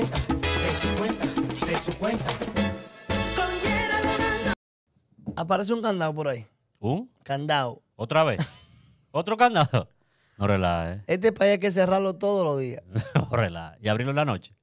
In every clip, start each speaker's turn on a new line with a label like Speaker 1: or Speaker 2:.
Speaker 1: de su cuenta, de su cuenta. Aparece un candado por ahí. ¿Un? Candado.
Speaker 2: ¿Otra vez? ¿Otro candado? No ¿eh?
Speaker 1: Este país hay que cerrarlo todos los días.
Speaker 2: no ¿Y abrirlo en la noche?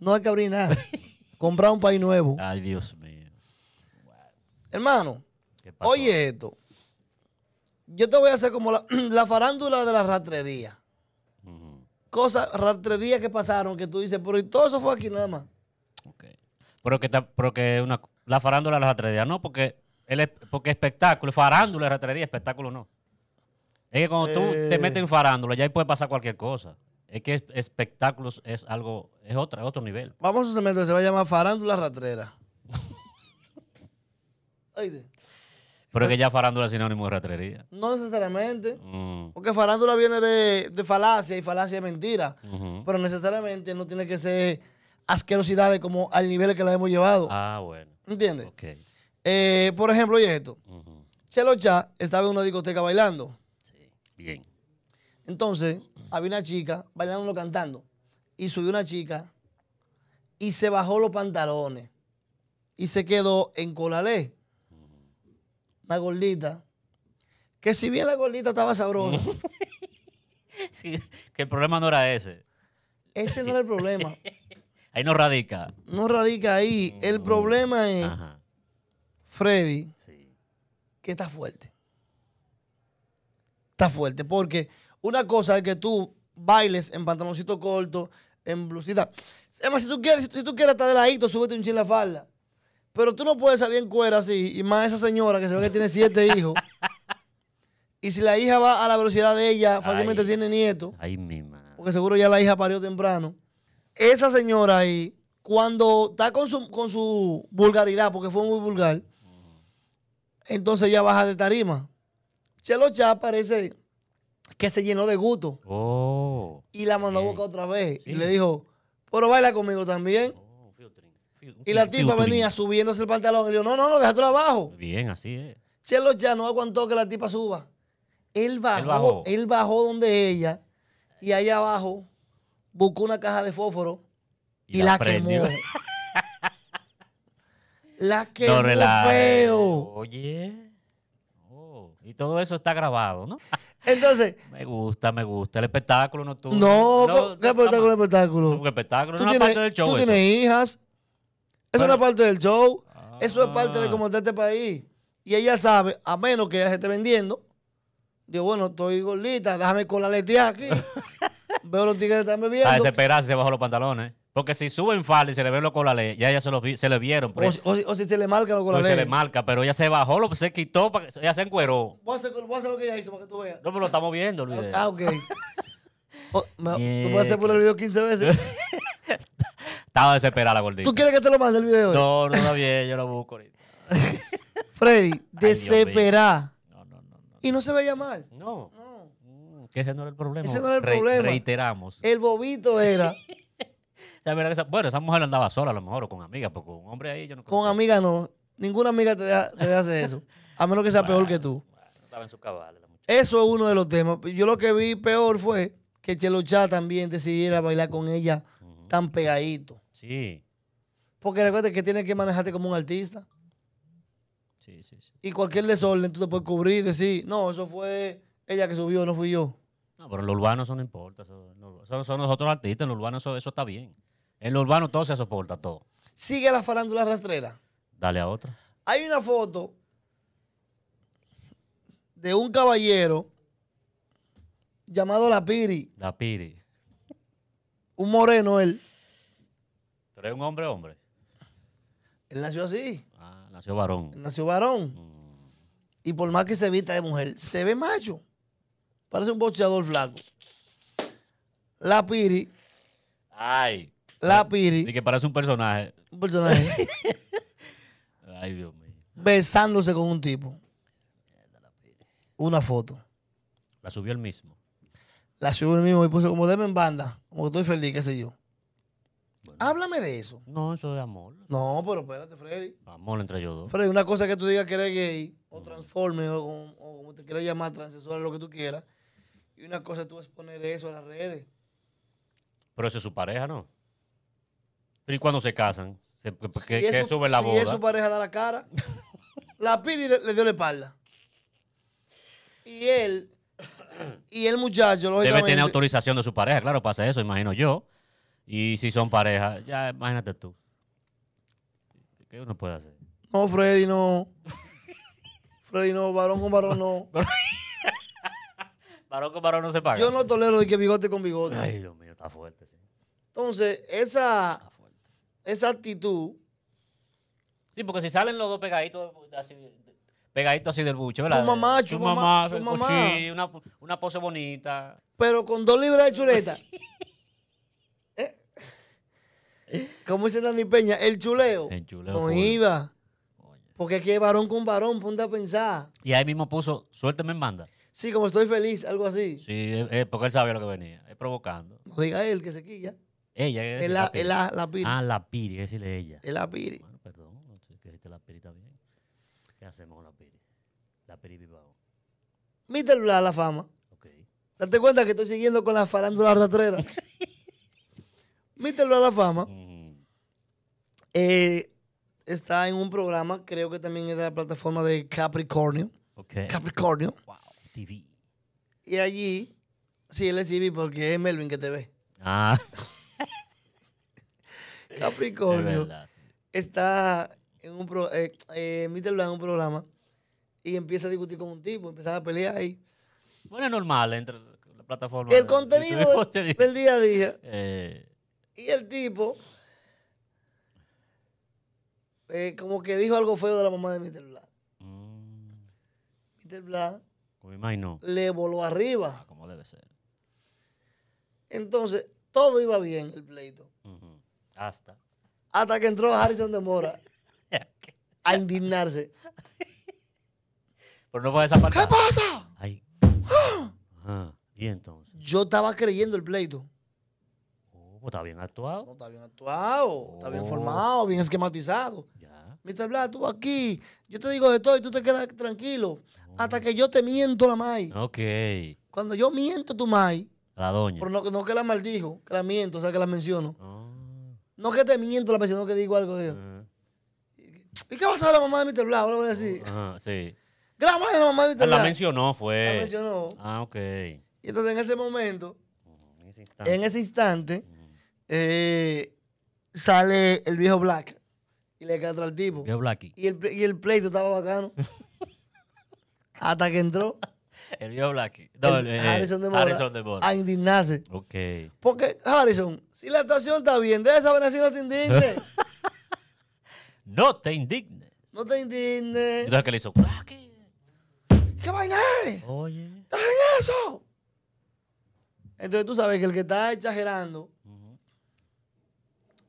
Speaker 1: No hay que abrir nada. Comprar un país nuevo. Ay, Dios mío. Hermano, oye esto. Yo te voy a hacer como la, farándula de la ratrería cosas, rastrerías que pasaron que tú dices, pero y todo eso fue aquí nada más.
Speaker 2: Ok. Pero que, pero que una, la farándula la ratería, no, porque, porque espectáculo, farándula es rastrería, espectáculo no. Es que cuando tú te metes en eh. farándula, ya ahí puede pasar cualquier cosa. Es que espectáculos es algo, es otra, otro nivel.
Speaker 1: Vamos a un que se va a llamar Farándula Ratrera. Pero
Speaker 2: es que ya farándula es sinónimo de ratrería.
Speaker 1: No necesariamente. Mm. Porque farándula viene de, falacia y falacia es mentira. Pero necesariamente no tiene que ser asquerosidades como al nivel que la hemos llevado. Ah, bueno. ¿Entiendes? Ok. Eh, por ejemplo, oye esto. Chelo estaba en una discoteca bailando. Sí. Bien. Entonces, había una chica bailándolo cantando. Y subió una chica y se bajó los pantalones. Y se quedó en Colalé la gordita, que si bien la gordita estaba sabrosa. que
Speaker 2: el problema no era ese.
Speaker 1: Ese no era el problema.
Speaker 2: ahí no radica.
Speaker 1: No radica ahí. El mm. problema es Freddy, que está fuerte. Está fuerte, porque una cosa es que tú bailes en pantaloncito corto, en blusita. Además, si tú quieres, si tú, quieres estar de ladito, súbete un chin la falda. Pero tú no puedes salir en cuera así, y más esa señora que se ve que tiene siete hijos. y si la hija va a la velocidad de ella, fácilmente tiene nieto. Ay, mi madre. Porque seguro ya la hija parió temprano. Esa señora ahí, cuando está con su, vulgaridad, porque fue muy vulgar, entonces ya baja de tarima. Chelo Chá parece que se llenó de gusto. Oh, y la mandó a buscar otra vez. Y le dijo, pero baila conmigo también. Y la tipa venía subiéndose el pantalón y le dijo, no, no, no, déjatelo abajo.
Speaker 2: Bien, así es.
Speaker 1: Chelo ya no aguantó que la tipa suba. Él bajó, él bajó, donde ella y ahí abajo buscó una caja de fósforo
Speaker 2: y, la, quemó.
Speaker 1: la quemó no feo.
Speaker 2: Oye. Oh, y todo eso está grabado, ¿no? Entonces. me gusta, me gusta. El espectáculo nocturno. No, no
Speaker 1: ¿qué espectáculo? El espectáculo. No,
Speaker 2: espectáculo. no tienes, parte del show. Tú tienes
Speaker 1: hijas. Eso no es parte del show. Eso es parte de ah. cómo está este país. Y ella sabe, a menos que ella se esté vendiendo, digo, bueno, estoy gordita, déjame con la letía aquí. Veo los tigres que están bebiendo. A
Speaker 2: desesperarse se bajó los pantalones. Porque si suben falda y se le ven los colales, ya ella se, los se le vieron. Pues.
Speaker 1: O si, se le marca los colales. Pues o se le
Speaker 2: marca, pero ella se bajó, se quitó, para, ella se encueró.
Speaker 1: Voy a, hacer, a, lo que ella hizo para que tú veas. No, pero lo estamos viendo, Luis. Ah, ok. Tú puedes hacer por el video 15 veces.
Speaker 2: Estaba desesperada la gordita.
Speaker 1: ¿Tú quieres que te lo mande el video? No, no, está
Speaker 2: bien, yo lo busco ahorita.
Speaker 1: Freddy, desesperada. No, no, no, Y no se veía mal. No. no.
Speaker 2: Mm, que ese no era el problema. Ese no era el problema. Reiteramos.
Speaker 1: El bobito era.
Speaker 2: bueno, esa mujer andaba sola a lo mejor o
Speaker 1: con amigas, porque con un hombre ahí yo no Con amigas no. Ninguna amiga te, te hace eso. A menos que sea peor que tú. estaba en eso es uno de los temas. Yo lo que vi peor fue que Chelo Chá también decidiera bailar con ella tan pegadito. Sí. Porque recuerda que tienes que manejarte como un artista. Sí, sí, sí. Y cualquier desorden tú te puedes cubrir y decir, no, eso fue ella que subió, no fui yo.
Speaker 2: No, pero en lo urbano eso no importa. Eso, son nosotros artistas, en lo urbano eso, está bien. En lo urbano todo se soporta, todo.
Speaker 1: Sigue la farándula rastrera. Dale a otra. Hay una foto de un caballero llamado La Piri. La Piri. Un moreno él.
Speaker 2: ¿Tú eres un hombre hombre?
Speaker 1: Él nació así. Ah, nació varón. nació varón. Mm. Y por más que se vista de mujer, se ve macho. Parece un bocheador flaco. La Piri.
Speaker 2: Ay. La Piri. Y que parece un personaje.
Speaker 1: Un personaje.
Speaker 2: Ay, Dios mío.
Speaker 1: Besándose con un tipo. Una foto.
Speaker 2: La subió él mismo.
Speaker 1: La subió él mismo y puso como deme en banda. Como que estoy feliz, qué sé yo. Háblame de eso. No, eso es amor. No, pero espérate, Freddy. Amor entre ellos dos. Freddy, una cosa que tú digas que eres gay, o transforme, o, como te quieras llamar, o lo que tú quieras. Y una cosa tú es poner eso a las redes.
Speaker 2: Pero eso es su pareja, ¿no? ¿y cuando se casan? ¿Qué que, sube la boda? Si es su
Speaker 1: pareja, da la cara. la pide le, le dio la espalda. Y él, y el muchacho, Debe tener autorización
Speaker 2: de su pareja, claro, pasa eso, imagino yo. Y si son pareja, ya imagínate tú. ¿Qué uno puede hacer?
Speaker 1: No, Freddy, no. Freddy, no, varón con varón, no.
Speaker 2: varón con varón no se paga. Yo no tolero de que
Speaker 1: bigote con bigote. Ay,
Speaker 2: Dios mío, está fuerte, sí.
Speaker 1: Entonces, esa, esa actitud. Sí, porque si
Speaker 2: salen los dos pegaditos, pues, así, así del buche,
Speaker 1: ¿verdad? Su mamá, su, mamá, mamá.
Speaker 2: una, una pose bonita.
Speaker 1: Pero con dos libras de chuleta. ¿Cómo dice Dani Peña? El chuleo. El chuleo. No iba. Porque aquí es varón con varón, ponte a pensar.
Speaker 2: Y ahí mismo puso, suélteme en banda.
Speaker 1: Sí, como estoy feliz, algo así.
Speaker 2: Sí, porque él sabía lo que venía, es provocando. No
Speaker 1: diga él que se quilla. Ella, es, es la, piri. Ah,
Speaker 2: la piri, es decirle ella. la piri. perdón, que dijiste la piri también. ¿Qué hacemos con la piri? La piri vivao.
Speaker 1: Mi la fama. Ok. Date cuenta que estoy siguiendo con la farándula ratrera. mételo a la fama. Eh, está en un programa, creo que también es de la plataforma de Capricornio. Capricornio. Wow, TV. Y allí, sí, él es TV porque es Melvin que te ve. Ah. Capricornio. Está en un pro, eh, eh en un programa y empieza a discutir con un tipo, empieza a pelear ahí. Bueno, es normal entre la plataforma. El contenido, del, día a día. Eh, y el tipo, eh, como que dijo algo feo de la mamá de Mr. Black. Mr. Black
Speaker 2: no. le voló arriba. Ah, como debe ser.
Speaker 1: Entonces, todo iba bien el pleito. Hasta. Hasta que entró Harrison de Mora a indignarse.
Speaker 2: Pero no fue esa ¿Qué pasa? ¡Ah! Ah, y entonces.
Speaker 1: Yo estaba creyendo el pleito.
Speaker 2: O está bien actuado. No, está bien
Speaker 1: actuado, está bien oh. formado, bien esquematizado. Ya. Mr. Black, tú aquí, yo te digo de todo y tú te quedas tranquilo. Oh. Hasta que yo te miento la Mai. Ok. Cuando yo miento tu Mai, La doña. Pero no, que la maldijo, que la miento, o sea, que la menciono. Oh. No que te miento la menciono, que digo algo de ella. Eh. ¿Y qué pasó a la mamá de Mr. Black? Ahora voy a decir.
Speaker 2: Ajá, sí.
Speaker 1: la de la mamá de Mr. Black? Ah, la mencionó, fue. La mencionó.
Speaker 2: Ah, ok. Y
Speaker 1: entonces en ese momento, en ese instante mm. Eh, sale el viejo Black y le cae atrás al tipo. Viejo Blacky. Y el, y el pleito estaba bacano. Hasta que entró.
Speaker 2: El viejo Blacky. Eh, Harrison de Mora. A indignarse. Ok.
Speaker 1: Porque, Harrison, si la actuación está bien, debes saber así no te indignes.
Speaker 2: no te indignes.
Speaker 1: No te indignes. ¿Y que le hizo? ¿Qué, vaina es? Oye. en eso! Entonces tú sabes que el que está exagerando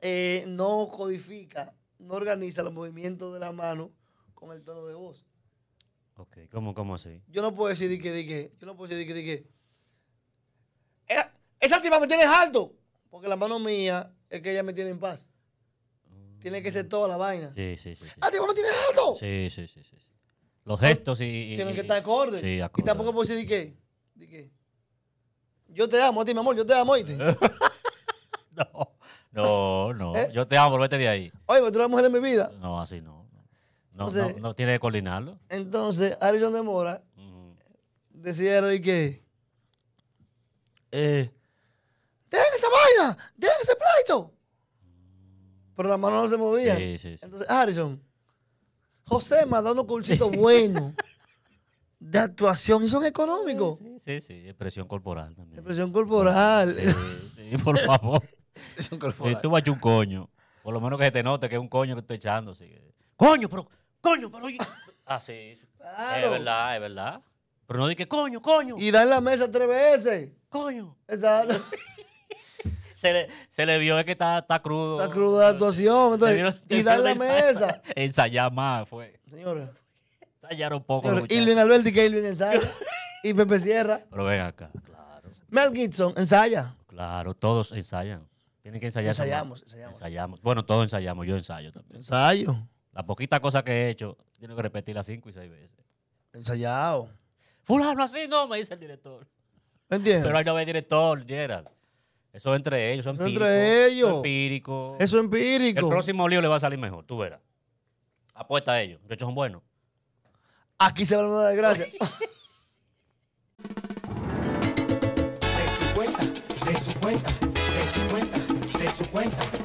Speaker 1: eh, no codifica, no organiza los movimientos de la mano con el tono de voz. Ok,
Speaker 2: ¿cómo, cómo así?
Speaker 1: Yo no puedo decir de que, de que, yo no puedo decir de que, de Esa, eh, esa tipa me tiene alto, porque la mano mía es que ella me tiene en paz. Tiene que ser mm. toda la vaina.
Speaker 2: Sí, sí, sí. sí. ¡Ah, tipa
Speaker 1: me tiene alto!
Speaker 2: Sí, sí, sí, sí. Los gestos y. Tienen que estar
Speaker 1: acorde. Sí, Y tampoco puedo decir de que, Yo te amo a ti, mi amor, yo te amo, te.
Speaker 2: No, no. ¿Eh? Yo te amo, vete de ahí.
Speaker 1: Oye, pero tú eres la mujer de mi vida.
Speaker 2: No, así no. No, no, no tiene que coordinarlo.
Speaker 1: Entonces, Harrison de Mora uh decía que. Eh, ¡Dejen esa vaina! ¡Dejen ese pleito! Pero la mano no se movía. Sí, sí, sí. Entonces, Harrison, José me ha dado unos cursitos buenos de actuación y son económicos.
Speaker 2: Sí, sí, sí. Expresión corporal también.
Speaker 1: Expresión corporal. sí, por favor. Eh, tú vas a un coño.
Speaker 2: Por lo menos que se te note que es un coño que estoy echando. Así.
Speaker 1: Coño, pero, coño, pero.
Speaker 2: Así. Ah, es verdad, es verdad. Pero no dije, coño,
Speaker 1: coño. Y da en la mesa tres veces. Coño. Exacto.
Speaker 2: se, le, vio es que está, está crudo.
Speaker 1: Está crudo la actuación. y da en la mesa.
Speaker 2: Ensayar más fue. Señores. ensayaron un poco. Señores, Ilvin
Speaker 1: Alberti que Ilvin ensaya. y Pepe Sierra.
Speaker 2: Pero ven acá, claro.
Speaker 1: Mel Gibson ensaya.
Speaker 2: Claro, todos ensayan. Tienen que ensayar. Ensayamos, ensayamos. Bueno, todos ensayamos, yo ensayo también. Ensayo. La poquita cosa que he hecho, tengo que repetirla cinco y seis veces.
Speaker 1: Ensayado.
Speaker 2: Fulano, así no, me dice el director. ¿Entiendes? Pero hay no ve el director, Gerald. Eso es entre ellos,
Speaker 1: eso es Entre ellos. Eso es empírico. Eso empírico. El próximo lío le va
Speaker 2: a salir mejor, tú verás. Apuesta a ellos, de hecho son buenos.
Speaker 1: Aquí se va a dar gracias. su cuenta.